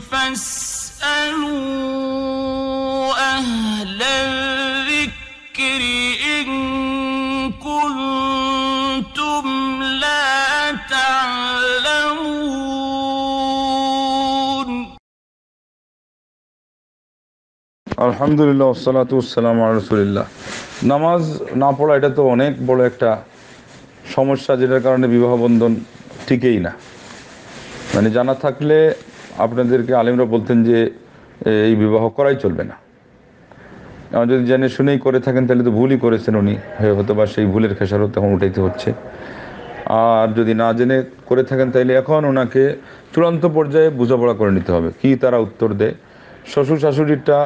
আলহামদুলিল্লাহ সালাত সালাম রসুলিল্লাহ নামাজ না পড়া এটা তো অনেক বড় একটা সমস্যা যেটার কারণে বিবাহ বন্ধন ঠিকই না মানে জানা থাকলে আপনাদেরকে আলিমরা বলতেন যে এই বিবাহ করাই চলবে না যদি জেনে শুনেই করে থাকেন তাহলে তো ভুলই করেছেন উনি হয়তো বা সেই ভুলের খেসারত তখন উঠাইতে হচ্ছে আর যদি না জেনে করে থাকেন তাহলে এখন ওনাকে চূড়ান্ত পর্যায়ে বোঝাপড়া করে নিতে হবে কি তারা উত্তর দেয় শ্বশুর শাশুড়িটা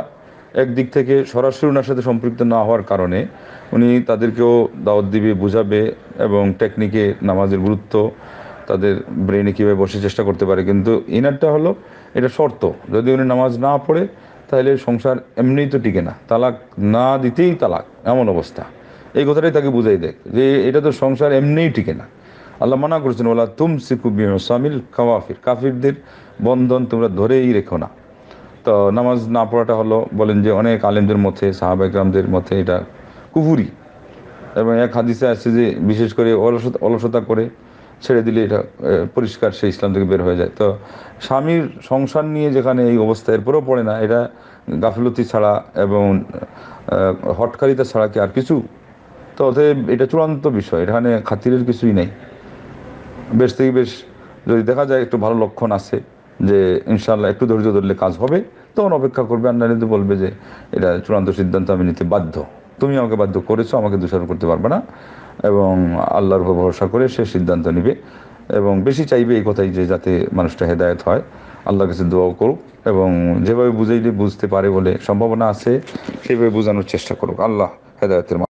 একদিক থেকে সরাসরি ওনার সাথে সম্পৃক্ত না হওয়ার কারণে উনি তাদেরকেও দাওয়াত দিবে বুঝাবে এবং টেকনিকে নামাজের গুরুত্ব তাদের ব্রেনে কীভাবে বসে চেষ্টা করতে পারে কিন্তু ইনারটা হলো এটা শর্ত যদি উনি নামাজ না পড়ে তাহলে সংসার এমনিই তো টিকে না তালাক না দিতেই তালাক এমন অবস্থা এই কথাটাই তাকে বুঝাই দেয় যে এটা তো সংসার এমনিই টিকে না আল্লাহ মানা করেছেন ওলা তুম সামিল কাওয়াফির কাফিরদের বন্ধন তোমরা ধরেই রেখো না তো নামাজ না পড়াটা হলো বলেন যে অনেক আলেমদের মধ্যে সাহাবাইকরামদের মধ্যে এটা কুফুরি এবং এক হাদিসে আসছে যে বিশেষ করে অলসতা অলসতা করে ছেড়ে দিলে এটা পরিষ্কার সে ইসলাম থেকে বের হয়ে যায় তো স্বামীর সংসার নিয়ে যেখানে এই অবস্থা এরপরেও পড়ে না এটা গাফিলতি ছাড়া এবং হটকারিতা ছাড়া কি আর কিছু তো অতএব এটা চূড়ান্ত বিষয় এখানে খাতিরের কিছুই নেই বেশ থেকে বেশ যদি দেখা যায় একটু ভালো লক্ষণ আছে যে ইনশাল্লাহ একটু ধৈর্য ধরলে কাজ হবে তখন অপেক্ষা করবে আর নারী বলবে যে এটা চূড়ান্ত সিদ্ধান্ত আমি নিতে বাধ্য তুমি আমাকে বাধ্য করেছো আমাকে দোষারোপ করতে পারবে না এবং আল্লাহর উপর ভরসা করে সে সিদ্ধান্ত নিবে এবং বেশি চাইবে এই কথাই যে যাতে মানুষটা হেদায়ত হয় আল্লাহর কাছে দোয়াও করুক এবং যেভাবে বুঝাইলে বুঝতে পারে বলে সম্ভাবনা আছে সেভাবে বোঝানোর চেষ্টা করুক আল্লাহ হেদায়তের